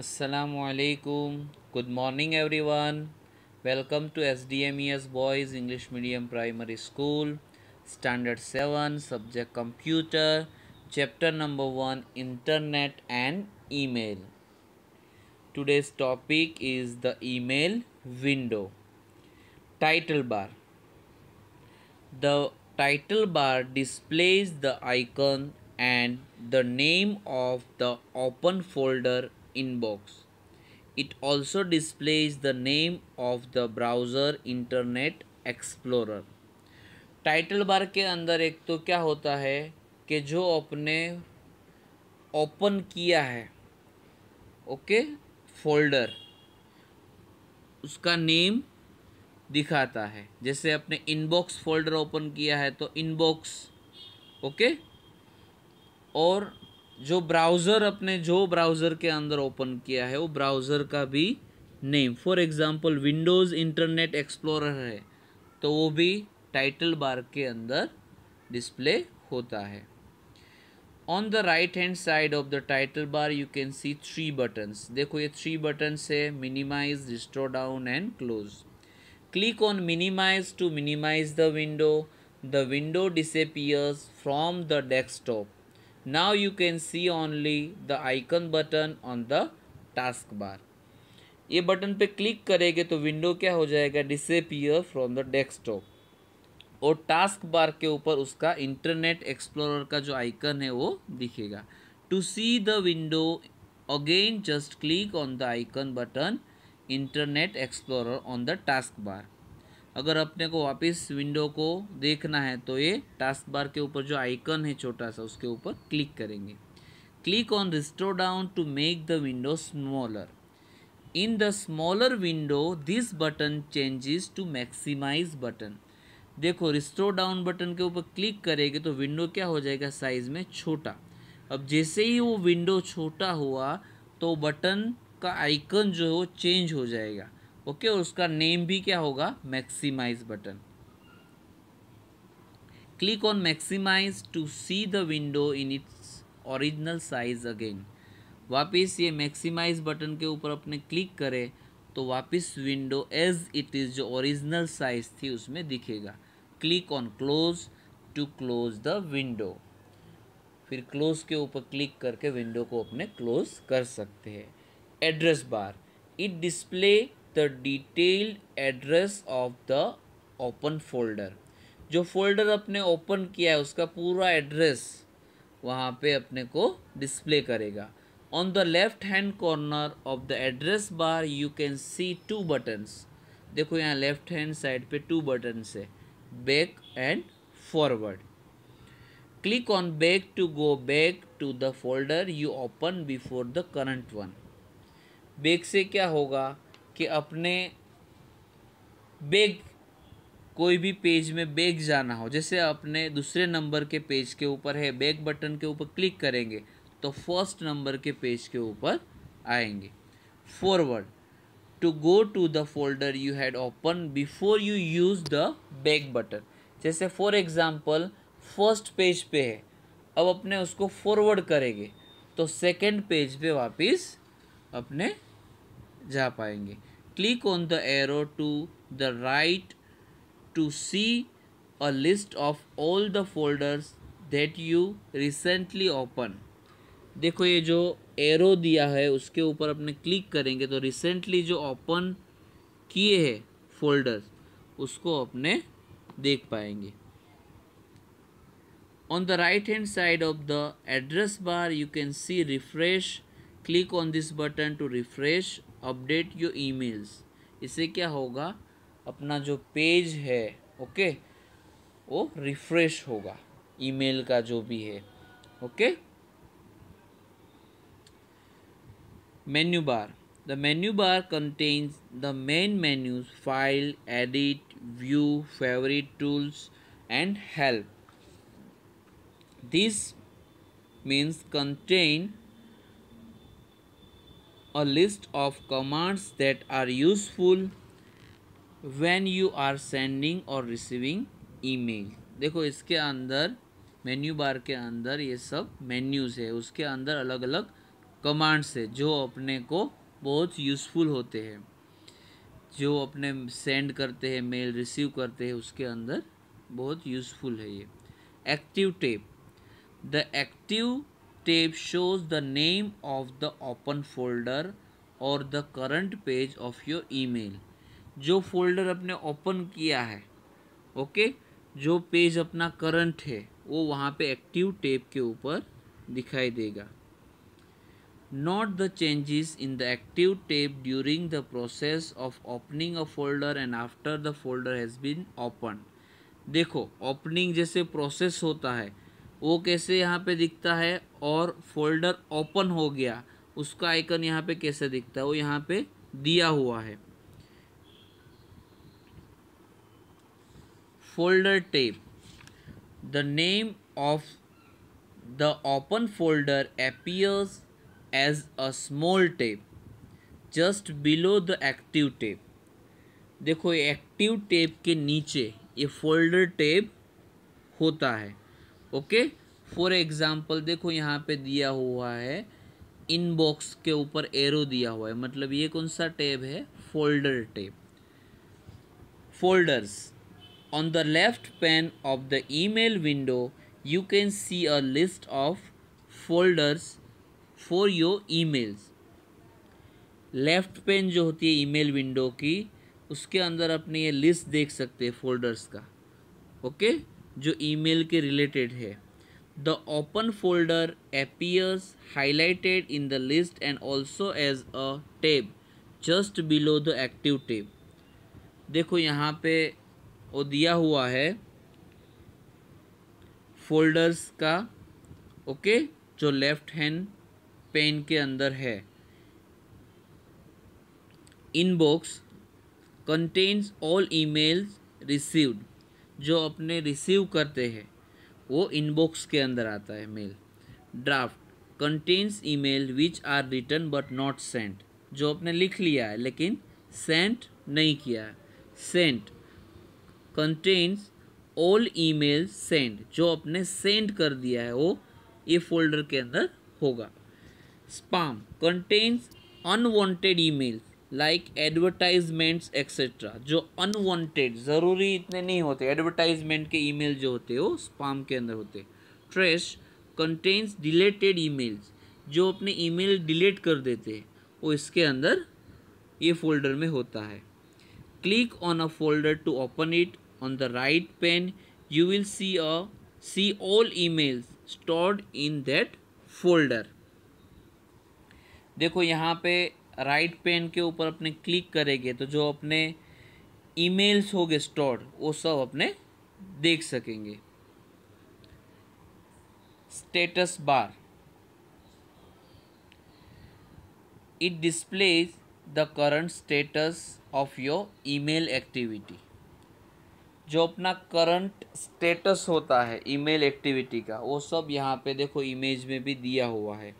Assalamu alaikum. Good morning everyone. Welcome to SDMES Boys English Medium Primary School, Standard 7, Subject Computer, Chapter number 1 Internet and Email. Today's topic is the email window. Title bar. The title bar displays the icon and the name of the open folder inbox. It also displays the name of the browser Internet Explorer. Title bar के अंदर एक तो क्या होता है कि जो अपने ओपन किया है ओके फोल्डर उसका नेम दिखाता है जैसे अपने इनबॉक्स फोल्डर ओपन किया है तो इनबॉक्स ओके और जो ब्राउज़र अपने जो ब्राउज़र के अंदर ओपन किया है वो ब्राउज़र का भी name for example Windows internet explorer है तो वो भी टाइटल बार के अंदर डिस्प्ले होता है on the right hand side of the title bar you can see three buttons देखो ये थ्री बटन्स है minimise restore down and close click on minimise to minimise the window the window disappears from the desktop now you can see only the icon button on the task bar ये button पे click करेंगे तो window क्या हो जाएगा disappear from the desktop और task bar के ऊपर उसका इंटरनेट एक्सप्लोरर का जो आइकन है वो दिखेगा to see the window again just click on the icon button internet explorer on the task bar अगर अपने को वापस विंडो को देखना है तो ये टास्क बार के ऊपर जो आइकन है छोटा सा उसके ऊपर क्लिक करेंगे click on restore down to make the window smaller in the smaller window this button changes to maximise button देखो रिस्टोर डाउन बटन के ऊपर क्लिक करेंगे तो विंडो क्या हो जाएगा साइज़ में छोटा अब जैसे ही वो विंडो छोटा हुआ तो बटन का आइकन जो है वो चेंज हो जाएगा ओके और उसका नेम भी क्या होगा maximise button click on maximise to see the window in its original size again वापस ये मैक्सिमाइज बटन के ऊपर अपने क्लिक करें तो वापस विंडो एज इट इज़ जो ओरिजिनल साइज थी उसमें दिखेगा click on close to close the window फिर क्लोज के ऊपर क्लिक करके विंडो को अपने क्लोज कर सकते हैं address bar it display the detailed address of the open folder जो फोल्डर अपने ओपन किया है उसका पूरा एड्रेस वहाँ पे अपने को डिस्प्ले करेगा on the left hand corner of the address bar you can see two buttons देखो यहाँ लेफ्ट हैंड साइड पे टू बटन्स है back and forward click on back to go back to the folder you open before the current one back से क्या होगा कि अपने bag कोई भी पेज में बैग जाना हो जैसे अपने दूसरे नंबर के पेज के ऊपर है बैग बटन के ऊपर क्लिक करेंगे तो फर्स्ट नंबर के पेज के ऊपर आएंगे forward to go to the folder you had open before you use the back button जैसे फॉर एग्ज़ाम्पल फर्स्ट पेज पे है अब अपने उसको फॉरवर्ड करेंगे तो सेकंड पेज पे वापस अपने जा पाएंगे click on the arrow to the right to see a list of all the folders that you recently open देखो ये जो एरो दिया है उसके ऊपर अपने क्लिक करेंगे तो रिसेंटली जो ओपन किए हैं फोल्डर्स उसको अपने देख पाएंगे on the right hand side of the address bar you can see refresh click on this button to refresh update your emails इससे क्या होगा अपना जो पेज है ओके वो रिफ्रेश होगा ईमेल का जो भी है okay menu bar the menu bar contains the main menus file edit view favourite tools and help this means contain a list of commands that are useful when you are sending or receiving email. देखो इसके अंदर menu bar के अंदर ये सब menus है उसके अंदर अलग अलग कमांड्स है जो अपने को बहुत यूज़फुल होते हैं जो अपने सेंड करते हैं मेल रिसीव करते हैं उसके अंदर बहुत यूज़फुल है ये active tab the active step shows the name of the open folder और the current page of your mail जो फोल्डर अपने ओपन किया है ओके okay? जो पेज अपना करंट है वो वहाँ पे एक्टिव टेप के ऊपर दिखाई देगा not the changes in the active tab during the process of opening a folder and after the folder has been open देखो ओपनिंग जैसे प्रोसेस होता है वो कैसे यहाँ पे दिखता है और फोल्डर ओपन हो गया उसका आइकन यहाँ पे कैसे दिखता है वो यहाँ पे दिया हुआ है folder tab the name of the open folder appears as a small tab just below the active tab देखो एक्टिव टेप के नीचे ये फोल्डर टेप होता है ओके फॉर एग्ज़ाम्पल देखो यहाँ पे दिया हुआ है इनबॉक्स के ऊपर एरो दिया हुआ है मतलब ये कौन सा टैब है folder tab folders on the left pane of the email window you can see a list of folders for your emails. Left pane जो होती है ईमेल विंडो की उसके अंदर अपने ये लिस्ट देख सकते हैं फोल्डर्स का ओके okay? जो ईमेल के रिलेटेड है the open folder appears highlighted in the list and also as a tab just below the active tab देखो यहाँ पे वो दिया हुआ है फोल्डर्स का ओके जो लेफ्ट हैंड पेन के अंदर है inbox contains all emails received जो अपने रिसीव करते हैं वो इनबॉक्स के अंदर आता है mail draft contains email which are written but not sent जो अपने लिख लिया है लेकिन सेंट नहीं किया है sent contains all email send जो अपने सेंड कर दिया है वो ये फोल्डर के अंदर होगा spam contains unwanted mail like advertisements etcetera जो अनवांटेड ज़रूरी इतने नहीं होते एडवर्टाइजमेंट के ईमेल जो होते वो स्पाम के अंदर होते ट्रेश कंटेन्स डिलेटेड ईमेल्स जो अपने ईमेल डिलीट कर देते हैं वो इसके अंदर ये फोल्डर में होता है click on a folder to open it on the right pane you will see a see all emails stored in that folder देखो यहाँ पे राइट पेन के ऊपर अपने क्लिक करेंगे तो जो अपने ईमेल्स होंगे स्टोर वो सब अपने देख सकेंगे status bar it displays the current status of your email activity जो अपना करंट स्टेटस होता है ईमेल एक्टिविटी का वो सब यहाँ पे देखो इमेज में भी दिया हुआ है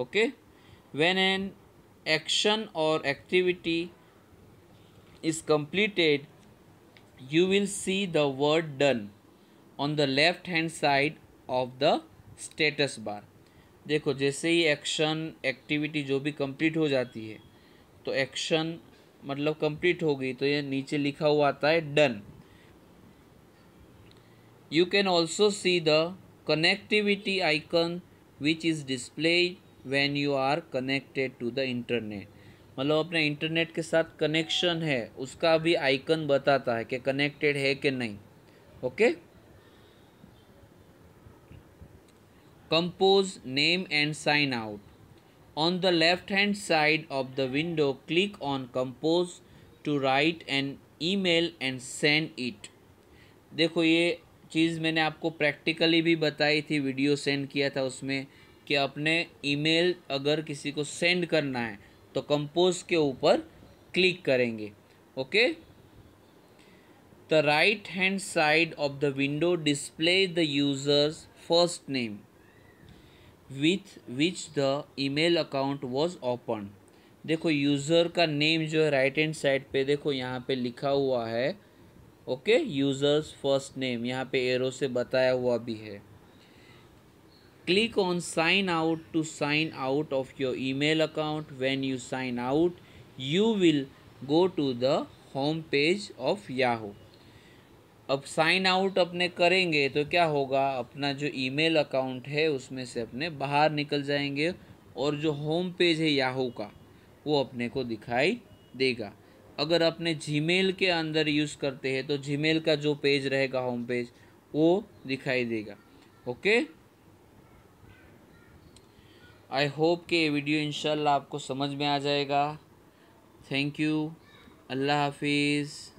okay when an action or activity is completed you will see the word done on the left hand side of the status bar देखो जैसे ही एक्शन एक्टिविटी जो भी कंप्लीट हो जाती है तो एक्शन मतलब कंप्लीट हो गई तो ये नीचे लिखा हुआ आता है done you can also see the connectivity icon which is displayed when you are connected to the internet मतलब अपने इंटरनेट के साथ कनेक्शन है उसका भी आइकन बताता है कि कनेक्टेड है कि नहीं okay compose name and sign out the left hand side of the window click on compose to write write email and send it देखो ये चीज़ मैंने आपको प्रैक्टिकली भी बताई थी वीडियो सेंड किया था उसमें कि आपने ईमेल अगर किसी को सेंड करना है तो कंपोज के ऊपर क्लिक करेंगे okay the right hand side of the window display the users first name with which the email account was open देखो यूज़र का नेम जो है राइट हैंड साइड पे देखो यहाँ पे लिखा हुआ है ओके यूज़र्स फर्स्ट नेम यहाँ पे एरो से बताया हुआ भी है click on sign out to sign out of your email account when you sign out you will go to the home page of Yahoo अब साइन आउट अपने करेंगे तो क्या होगा अपना जो ईमेल अकाउंट है उसमें से अपने बाहर निकल जाएंगे और जो होम पेज है याहू का वो अपने को दिखाई देगा अगर अपने जीमेल के अंदर यूज़ करते हैं तो जीमेल का जो पेज रहेगा होम पेज वो दिखाई देगा ओके आई होप कि ये वीडियो इंशाल्लाह आपको समझ में आ जाएगा थैंक यू अल्लाह हाफिज़